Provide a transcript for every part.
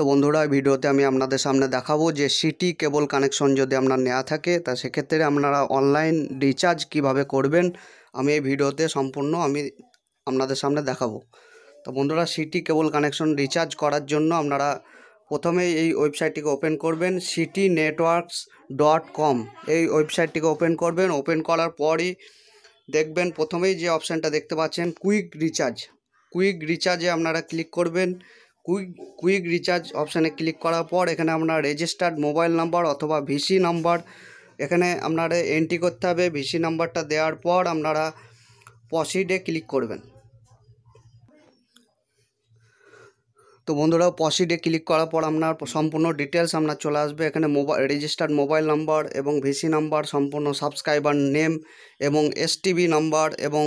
তো বন্ধুরা ভিডিওতে আমি আপনাদের সামনে দেখাবো যে সিটি কেবল কানেকশন যদি আপনার নেওয়া থাকে তা সেক্ষেত্রে আপনারা অনলাইন রিচার্জ কিভাবে করবেন আমি এই ভিডিওতে সম্পূর্ণ আমি আপনাদের সামনে দেখাবো তো বন্ধুরা সিটি কেবল কানেকশন রিচার্জ করার জন্য আপনারা প্রথমে এই ওয়েবসাইটটিকে ওপেন করবেন সিটি নেটওয়ার্কস ডট কম এই ওয়েবসাইটটিকে ওপেন করবেন ওপেন করার পরই দেখবেন প্রথমেই যে অপশানটা দেখতে পাচ্ছেন কুইক রিচার্জ কুইক রিচার্জে আপনারা ক্লিক করবেন কুইক কুইক রিচার্জ অপশানে ক্লিক করার পর এখানে আপনার রেজিস্টার্ড মোবাইল নাম্বার অথবা ভিসি নাম্বার এখানে আপনারা এন্ট্রি করতে হবে ভিসি নাম্বারটা দেওয়ার পর আপনারা প্রসিডে ক্লিক করবেন তো বন্ধুরা পসিডে ক্লিক করার পর আপনার সম্পূর্ণ ডিটেলস আপনার চলে আসবে এখানে মোবাইল রেজিস্টার্ড মোবাইল নাম্বার এবং ভিসি নাম্বার সম্পূর্ণ সাবস্ক্রাইবার নেম এবং এসটিভি নাম্বার এবং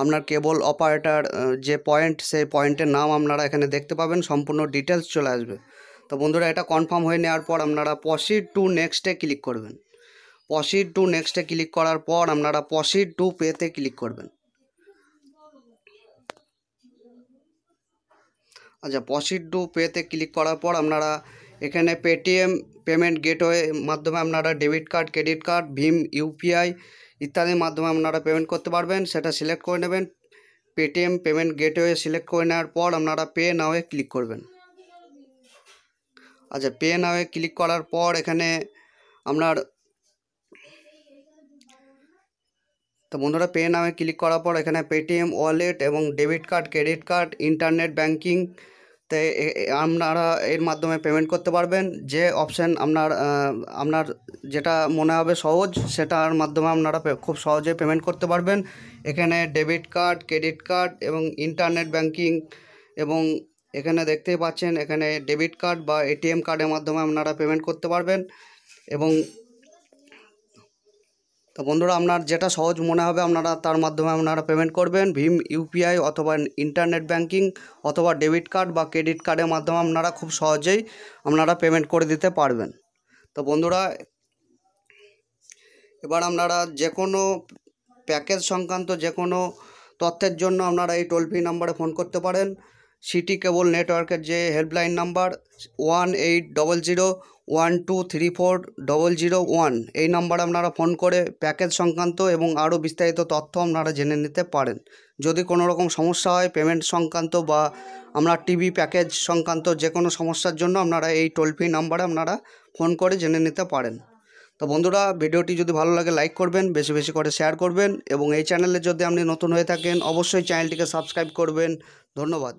আপনার কেবল অপারেটার যে পয়েন্ট সেই পয়েন্টের নাম আপনারা এখানে দেখতে পাবেন সম্পূর্ণ ডিটেলস চলে আসবে তো বন্ধুরা এটা কনফার্ম হয়ে নেওয়ার পর আপনারা পসিড টু নেক্সটে ক্লিক করবেন পসিড টু নেক্সটে ক্লিক করার পর আপনারা পসিড টু পেতে ক্লিক করবেন আচ্ছা প্রসিড পেতে ক্লিক করার পর আপনারা এখানে পেটিএম পেমেন্ট গেটওয়ে মাধ্যমে আপনারা ডেবিট কার্ড ক্রেডিট কার্ড ভীম ইউপিআই ইত্যাদির মাধ্যমে আপনারা পেমেন্ট করতে পারবেন সেটা সিলেক্ট করে নেবেন পেটিএম পেমেন্ট গেটওয়ে সিলেক্ট করে নেওয়ার পর আপনারা পে নাওয়ে ক্লিক করবেন আচ্ছা পে নাওয়ে ক্লিক করার পর এখানে আপনার তো বন্ধুরা পে নামে ক্লিক করার পর এখানে পেটিএম ওয়ালেট এবং debit card credit card internet banking তে আপনারা এর মাধ্যমে পেমেন্ট করতে পারবেন যে অপশান আপনার আপনার যেটা মনে হবে সহজ সেটার মাধ্যমে আপনারা খুব সহজে পেমেন্ট করতে পারবেন এখানে ডেবিট কার্ড ক্রেডিট কার্ড এবং ইন্টারনেট ব্যাংকিং এবং এখানে দেখতেই পাচ্ছেন এখানে ডেবিট কার্ড বা এটিএম কার্ডের মাধ্যমে আপনারা পেমেন্ট করতে পারবেন এবং তো বন্ধুরা আপনার যেটা সহজ মনে হবে আপনারা তার মাধ্যমে আপনারা পেমেন্ট করবেন ভীম ইউপিআই অথবা ইন্টারনেট ব্যাংকিং অথবা ডেবিট কার্ড বা ক্রেডিট কার্ডের মাধ্যমে আপনারা খুব সহজেই আপনারা পেমেন্ট করে দিতে পারবেন তো বন্ধুরা এবার আপনারা যে কোনো প্যাকেজ সংক্রান্ত যে কোনো তথ্যের জন্য আপনারা এই টোল ফ্রি নাম্বারে ফোন করতে পারেন সিটি কেবল নেটওয়ার্কের যে helpline number one eight double zero one two three four double zero one এই নাম্বার আপনারা ফোন করে প্যাকেজ সংক্রান্ত এবং আরও বিস্তারিত তথ্য আপনারা জেনে নিতে পারেন যদি কোনো রকম সমস্যা হয় পেমেন্ট সংক্রান্ত বা আমরা টিভি প্যাকেজ সংক্রান্ত যে কোনো সমস্যার জন্য আপনারা এই টোল ফ্রি নাম্বারে আপনারা ফোন করে জেনে নিতে পারেন তো বন্ধুরা ভিডিওটি যদি ভালো লাগে লাইক করবেন বেশি বেশি করে শেয়ার করবেন এবং এই চ্যানেলে যদি আপনি নতুন হয়ে থাকেন অবশ্যই চ্যানেলটিকে সাবস্ক্রাইব করবেন ধন্যবাদ